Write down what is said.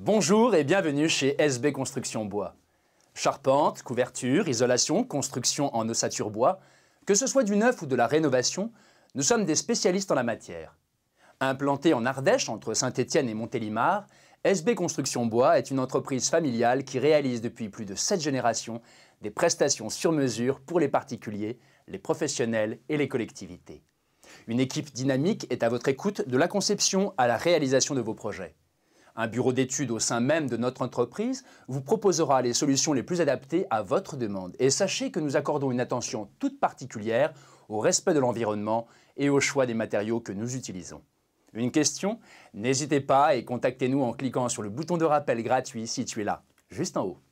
Bonjour et bienvenue chez SB Construction Bois. Charpente, couverture, isolation, construction en ossature bois, que ce soit du neuf ou de la rénovation, nous sommes des spécialistes en la matière. Implantée en Ardèche entre Saint-Étienne et Montélimar, SB Construction Bois est une entreprise familiale qui réalise depuis plus de 7 générations des prestations sur mesure pour les particuliers, les professionnels et les collectivités. Une équipe dynamique est à votre écoute de la conception à la réalisation de vos projets. Un bureau d'études au sein même de notre entreprise vous proposera les solutions les plus adaptées à votre demande. Et sachez que nous accordons une attention toute particulière au respect de l'environnement et au choix des matériaux que nous utilisons. Une question N'hésitez pas et contactez-nous en cliquant sur le bouton de rappel gratuit situé là, juste en haut.